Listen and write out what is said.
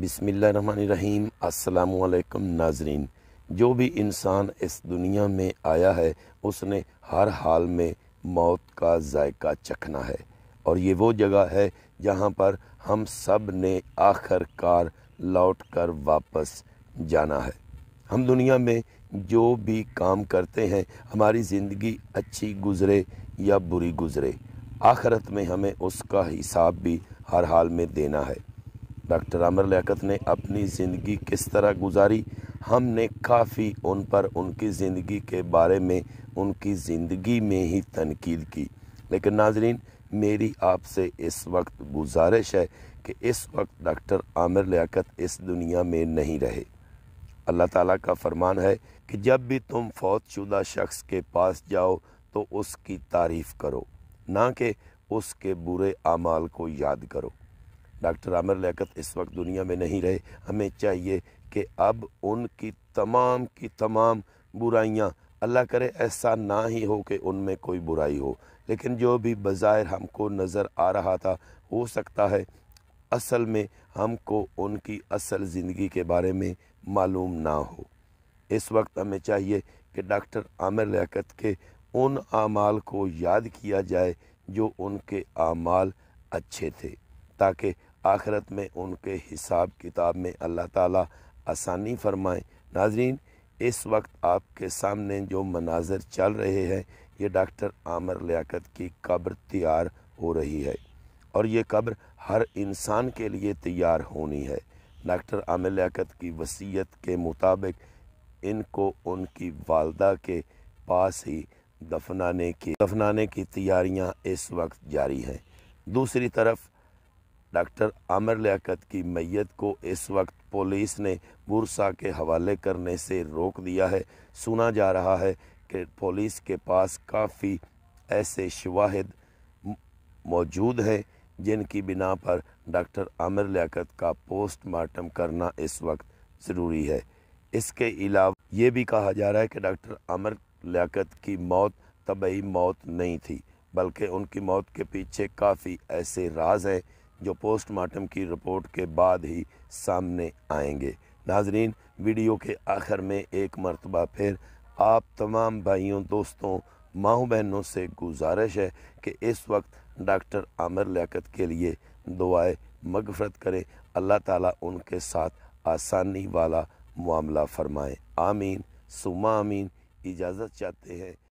बिसमीम असलकम नाजरीन जो भी इंसान इस दुनिया में आया है उसने हर हाल में मौत का जायका चखना है और ये वो जगह है जहाँ पर हम सब ने आखिरकार लौट कर वापस जाना है हम दुनिया में जो भी काम करते हैं हमारी ज़िंदगी अच्छी गुजरे या बुरी गुजरे आखरत में हमें उसका हिसाब भी हर हाल में देना है डॉक्टर आमिर लियाकत ने अपनी ज़िंदगी किस तरह गुजारी हमने काफ़ी उन पर उनकी ज़िंदगी के बारे में उनकी ज़िंदगी में ही तनकीद की लेकिन नाजरीन मेरी आपसे इस वक्त गुजारिश है कि इस वक्त डॉक्टर आमिर लियाकत इस दुनिया में नहीं रहे अल्लाह ताला का फरमान है कि जब भी तुम फौत शुदा शख्स के पास जाओ तो उसकी तारीफ़ करो ना कि उसके बुरे अमाल को याद करो डॉक्टर आमिर लियाकत इस वक्त दुनिया में नहीं रहे हमें चाहिए कि अब उनकी तमाम की तमाम बुराइयाँ अल्लाह करे ऐसा ना ही हो कि उनमें कोई बुराई हो लेकिन जो भी बाज़ाहिर हमको नज़र आ रहा था हो सकता है असल में हमको उनकी असल ज़िंदगी के बारे में मालूम ना हो इस वक्त हमें चाहिए कि डॉक्टर आमिर लियाकत के उन आमाल को याद किया जाए जो उनके आमाल अच्छे थे ताकि आखरत में उनके हिसाब किताब में अल्लाह ताला आसानी फरमाए नाजरीन इस वक्त आपके सामने जो मनाजर चल रहे हैं ये डॉक्टर आमर लियाकत की कब्र तैयार हो रही है और ये कब्र हर इंसान के लिए तैयार होनी है डॉक्टर आमिर लियाकत की वसीयत के मुताबिक इनको उनकी वालदा के पास ही दफनाने की दफनाने की तैयारियां इस वक्त जारी हैं दूसरी तरफ डॉक्टर आमिर लियाकत की मैयत को इस वक्त पुलिस ने बुरसा के हवाले करने से रोक दिया है सुना जा रहा है कि पुलिस के पास काफ़ी ऐसे शवाहद मौजूद हैं जिनकी बिना पर डॉक्टर आमिर लियाकत का पोस्टमार्टम करना इस वक्त ज़रूरी है इसके अलावा ये भी कहा जा रहा है कि डॉक्टर आमिर लियाकत की मौत तबई मौत नहीं थी बल्कि उनकी मौत के पीछे काफ़ी ऐसे राज हैं जो पोस्टमार्टम की रिपोर्ट के बाद ही सामने आएंगे नाजरीन वीडियो के आखिर में एक मरतबा फिर आप तमाम भाइयों दोस्तों माओ बहनों से गुजारिश है कि इस वक्त डॉक्टर आमिर लियाकत के लिए दुआए मगफरत करें अल्लाह ताला उनके साथ आसानी वाला मामला फरमाएं आमीन सुमा आमीन इजाज़त चाहते हैं